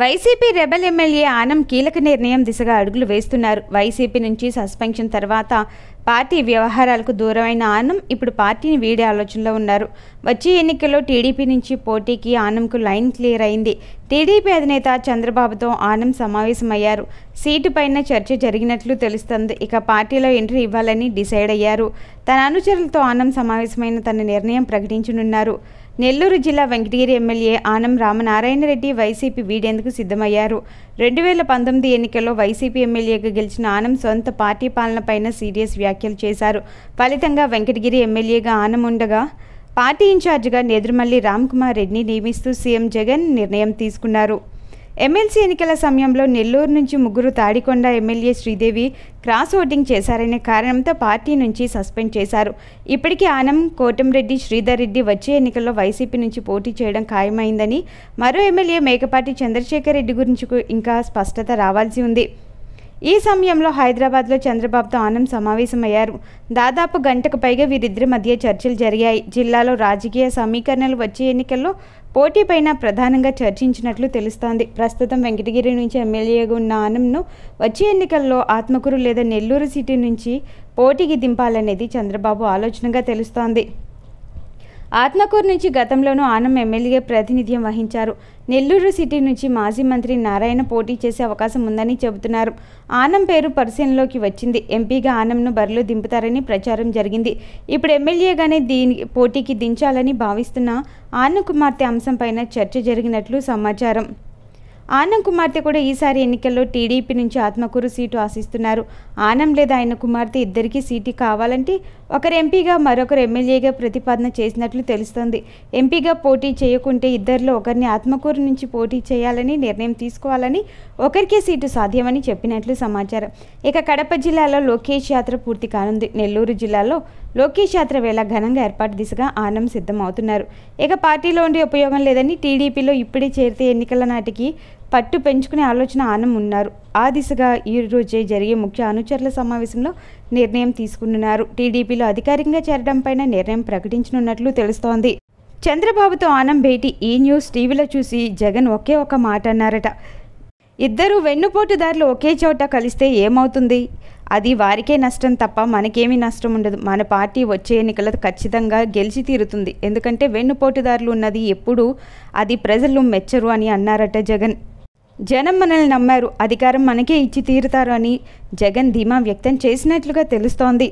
YCP rebel MLA Anam కీలక నిర్ణయం దిశగా అడుగులు వేస్తున్నారు వైసీపీ నుంచి సస్పెన్షన్ తర్వాత పార్టీ వ్యవహారాలకు దూరమైన ఆనం ఇప్పుడు పార్టీని వీడే ఆలోచనలో ఉన్నారు వచ్చే ఎన్నికల్లో టీడీపీ నుంచి పోటీకి ఆనంకు లైన్ క్లియర్ అయింది టీడీపీ అధినేత చంద్రబాబుతో ఆనం సమావేశమయ్యారు సీటు పైన చర్చ జరిగినట్లు తెలుస్తోంది ఇక పార్టీలో ఎంట్రీ ఇవ్వాలని డిసైడ్ అయ్యారు తన అనుచరులతో ఆనం సమావేశమైన తన నిర్ణయం ప్రకటించనున్నారు నెల్లూరు జిల్లా వెంకటగిరి ఎమ్మెల్యే ఆనం రామనారాయణ రెడ్డి వైసీపీ వీడేందుకు సిద్ధమయ్యారు రెండు వేల పంతొమ్మిది ఎన్నికల్లో వైసీపీ ఎమ్మెల్యేగా గెలిచిన ఆనం సొంత పార్టీ పాలనపైన సీరియస్ వ్యాఖ్యలు చేశారు ఫలితంగా వెంకటగిరి ఎమ్మెల్యేగా ఆనం ఉండగా పార్టీ ఇన్ఛార్జిగా నేదురుమల్లి రామ్కుమార్ రెడ్డిని నియమిస్తూ సీఎం జగన్ నిర్ణయం తీసుకున్నారు ఎమ్మెల్సీ ఎన్నికల సమయంలో నెల్లూరు నుంచి ముగ్గురు Tadikonda MLA Sridevi cross voting చేశారనే కారణంతో పార్టీ నుంచి సస్పెండ్ చేశారు ఇప్పటికీ ఆనం కోటంరెడ్డి శ్రీధర్ రెడ్డి వచ్చే ఎన్నికల్లో వైసీపీ నుంచి పోటీ చేయడం ఖాయమైందని మరో ఎమ్మెల్యే మేకపాటి చంద్రశేఖర్ రెడ్డి గురించి ఇంకా స్పష్టత రావాల్సి ఉంది ఈ సమయంలో హైదరాబాద్లో చంద్రబాబుతో ఆనంద్ సమావేశమయ్యారు దాదాపు గంటకు పైగా వీరిద్దరి మధ్య చర్చలు జరిగాయి జిల్లాలో రాజకీయ సమీకరణలు వచ్చే ఎన్నికల్లో పోటీపైన ప్రధానంగా చర్చించినట్లు తెలుస్తోంది ప్రస్తుతం వెంకటగిరి నుంచి ఎమ్మెల్యేగా ఉన్న ఆనంద్ను వచ్చే ఎన్నికల్లో ఆత్మకూరు లేదా నెల్లూరు సిటీ నుంచి పోటీకి దింపాలనేది చంద్రబాబు ఆలోచనగా తెలుస్తోంది ఆత్మకూరు నుంచి గతంలోనూ ఆనం ఎమ్మెల్యే ప్రాతినిధ్యం వహించారు నెల్లూరు సిటీ నుంచి మాజీ మంత్రి నారాయణ పోటీ చేసే అవకాశం ఉందని చెబుతున్నారు ఆనం పేరు పరిశీలనలోకి వచ్చింది ఎంపీగా ఆనంను బరిలో దింపుతారని ప్రచారం జరిగింది ఇప్పుడు ఎమ్మెల్యేగానే దీని పోటీకి దించాలని భావిస్తున్న ఆనం కుమార్తె అంశంపైన చర్చ జరిగినట్లు సమాచారం ఆనం కుమార్తె కూడా ఈసారి ఎన్నికల్లో టీడీపీ నుంచి ఆత్మకూరు సీటు ఆశిస్తున్నారు ఆనం లేదా ఆయన కుమార్తె ఇద్దరికీ సీటు కావాలంటే ఒకరు ఎంపీగా మరొకరు ఎమ్మెల్యేగా ప్రతిపాదన చేసినట్లు తెలుస్తోంది ఎంపీగా పోటీ చేయకుంటే ఇద్దరిలో ఒకరిని ఆత్మకూరు నుంచి పోటీ చేయాలని నిర్ణయం తీసుకోవాలని ఒకరికే సీటు సాధ్యమని చెప్పినట్లు సమాచారం ఇక కడప జిల్లాలో లోకేష్ యాత్ర పూర్తి కానుంది నెల్లూరు జిల్లాలో లోకేష్ యాత్ర వేళ ఘనంగా ఏర్పాటు దిశగా ఆనం సిద్ధమవుతున్నారు ఇక పార్టీలో ఉండే ఉపయోగం లేదని టీడీపీలో ఇప్పుడే చేరితే ఎన్నికల నాటికి పట్టు పెంచుకునే ఆలోచన ఆనం ఉన్నారు ఆ దిశగా ఈ రోజే జరిగే ముఖ్య అనుచరుల సమావేశంలో నిర్ణయం తీసుకున్నారు టీడీపీలో అధికారికంగా చేరడంపై నిర్ణయం ప్రకటించనున్నట్లు తెలుస్తోంది చంద్రబాబుతో ఆనం భేటీ ఈ న్యూస్ టీవీలో చూసి జగన్ ఒకే ఒక మాట అన్నారట ఇద్దరు వెన్నుపోటుదారులు ఒకే చోట కలిస్తే ఏమవుతుంది అది వారికే నష్టం తప్ప మనకేమీ నష్టం ఉండదు మన పార్టీ వచ్చే ఎన్నికల ఖచ్చితంగా గెలిచి తీరుతుంది ఎందుకంటే వెన్నుపోటుదారులు ఉన్నది ఎప్పుడు అది ప్రజలు మెచ్చరు అని అన్నారట జగన్ జనం మనల్ని నమ్మారు అధికారం మనకే ఇచ్చి తీరుతారు అని జగన్ ధీమా వ్యక్తం చేసినట్లుగా తెలుస్తోంది